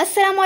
Aslam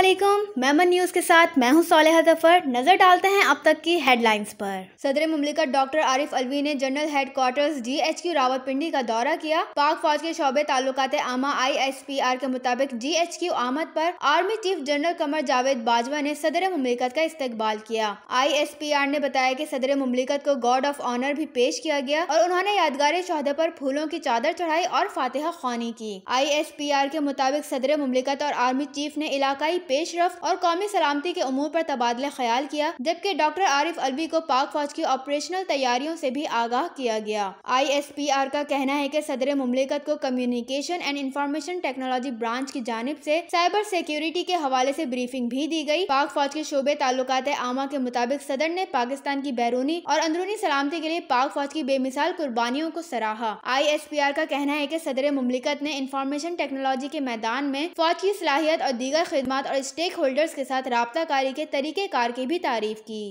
Memon news के साथ मैं हूं सोलह जफर नज़र डालते हैं अब तक की हेडलाइंस पर सदर ममलिकत डॉक्टर आरिफ अलवी ने general head quarter G H Q Pindi का दौरा किया पाक फौज के शोबे ताल्लुकात आमा आई एस पी आर के मुताबिक जी एच क्यू आमद पर army chief general Qamar Javed Bajwa ने सदर ममलिकत का इस्ते किया आई एस पी आर ने बताया की सदर ममलिकत को गार्ड ऑफ ऑनर भी पेश किया गया और उन्होंने यादगार शहदे पर फूलों की चादर चढ़ाई और फातेहा खानी की आई एस पी आर के मुताबिक सदर ममलिकत और आर्मी चीफ ने इलाकाई पेशरफ और कौमी सलामती के अमूर पर तबादला ख्याल किया जबकि डॉक्टर आरिफ अलवी को पाक फौज की ऑपरेशनल तैयारियों से भी आगाह किया गया आई एस पी आर का कहना है की सदर ममलिकत को communication and information technology branch की जानब ऐसी साइबर सिक्योरिटी के हवाले ऐसी ब्रीफिंग भी दी गयी पाक फौज के शोबे ताल्लुक आमा के मुताबिक सदर ने पाकिस्तान की बैरूनी और अंदरूनी सलामती के लिए पाक फौज की बेमिसाल कुर्बानियों को सराहा आई एस पी आर का कहना है की सदर ममलिकत ने इंफॉर्मेशन टेक्नोलॉजी के मैदान में फौज की सलाहियत और दीगर खदमात और स्टेक होल्डर्स के साथ कारी के तरीक़ेकार की भी तारीफ की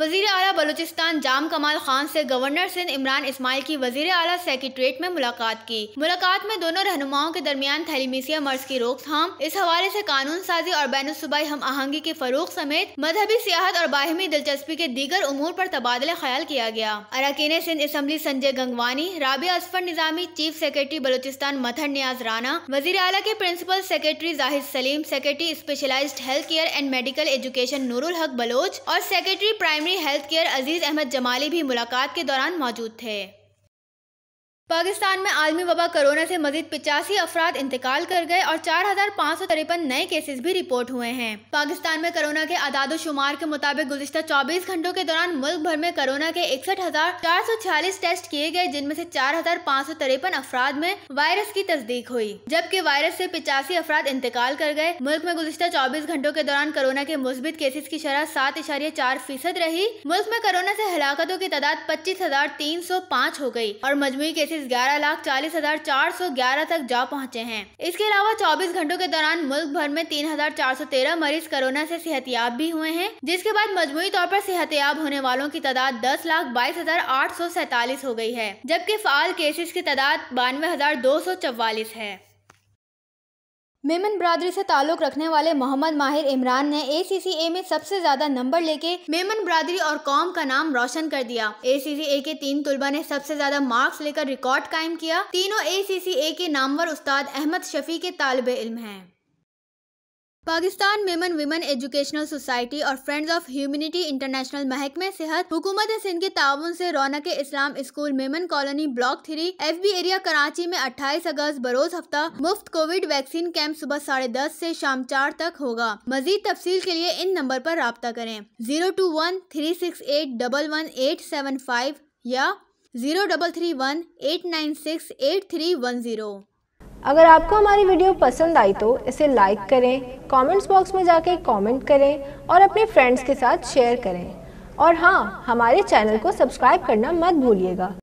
वजीर अली बलूचिस्तान जाम कमाल खान से गवर्नर सिंध इमरान इस्माइल की वजीर अली सेक्रेटरीट में मुलाकात की मुलाकात में दोनों रहनुमाओं के दरमियान थैलीमीसिया मर्ज की रोकथाम इस हवाले ऐसी कानून साजी और बैन सूबाई हम आहंगी के फरूख समेत मजहबी सियाहत और बाहमी दिलचस्पी के दीगर उमूर आरोप तबादला ख्याल किया गया अरकान Sindh assembly Sanjay Gangwani Rabia Asfar Nizami chief secretary Balochistan मथर न्याज राना वजीर अली के principal secretary Zahir Saleem secretary specialize health care and medical education Noorul Haq Baloch और secretary primary primary health care Aziz Ahmed Jamali भी मुलाकात के दौरान मौजूद थे पाकिस्तान में आलमी वबा कोरोना से मजीद पिचासी अफराद इंतकाल कर गए और चार हजार पाँच सौ तिरपन नए केसेस भी रिपोर्ट हुए हैं पाकिस्तान में कोरोना के आदाद शुमार के मुताबिक गुजशत 24 घंटों के दौरान मुल्क भर में कोरोना के इकसठ हजार चार सौ छियालीस टेस्ट किए गए जिनमें से चार हजार पाँच सौ तिरपन अफराद में वायरस की तस्दीक हुई जबकि वायरस से पिचासी अफराद इंतकाल कर गए मुल्क में गुजशत चौबीस घंटों के दौरान कोरोना के मुस्बित केसेज की शरह सात इशारे चार फीसद रही मुल्क में कोरोना ऐसी हलाकतों की तादाद पच्चीस हजार तीन सौ पाँच हो गयी और मजमू केसेज केसेस ग्यारह लाख चालीस हजार चार सौ ग्यारह तक जा पहुंचे हैं इसके अलावा 24 घंटों के दौरान मुल्क भर में तीन हजार चार सौ तेरह मरीज कोरोना से सेहतियाब भी हुए हैं जिसके बाद मजमुई तौर पर सेहतियाब होने वालों की तादाद दस लाख बाईस हजार आठ सौ सैतालीस हो गई है जबकि फाल केसेस की तादाद बानवे हजार दो सौ चौवालीस है मेमन बरदरी से ताल्लुक रखने वाले मोहम्मद माहिर इमरान ने ए में सबसे ज्यादा नंबर लेके मेमन बरदरी और कौम का नाम रोशन कर दिया ए के तीन तुलबा ने सबसे ज्यादा मार्क्स लेकर रिकॉर्ड कायम किया तीनों ए के नामवर उस्ताद अहमद शफी के तालब इल्म हैं। Pakistan Memon women educational society और फ्रेंड्स ऑफ ह्यूमिनिटी इंटरनेशनल महकमे सेहत हुकूमत सिंध के ताउन से Raunaq Islam school Memon colony block three F B area Karachi में 28 अगस्त बरोज हफ्ता मुफ्त कोविड वैक्सीन कैंप सुबह साढ़े दस ऐसी शाम चार तक होगा मजीद तफसील के लिए इन नंबर आरोप रबता करें zero two one three six eight double one eight seven five या zero double three one eight nine six eight three one zero अगर आपको हमारी वीडियो पसंद आई तो इसे लाइक करें कमेंट्स बॉक्स में जाके कमेंट करें और अपने फ्रेंड्स के साथ शेयर करें और हाँ हमारे चैनल को सब्सक्राइब करना मत भूलिएगा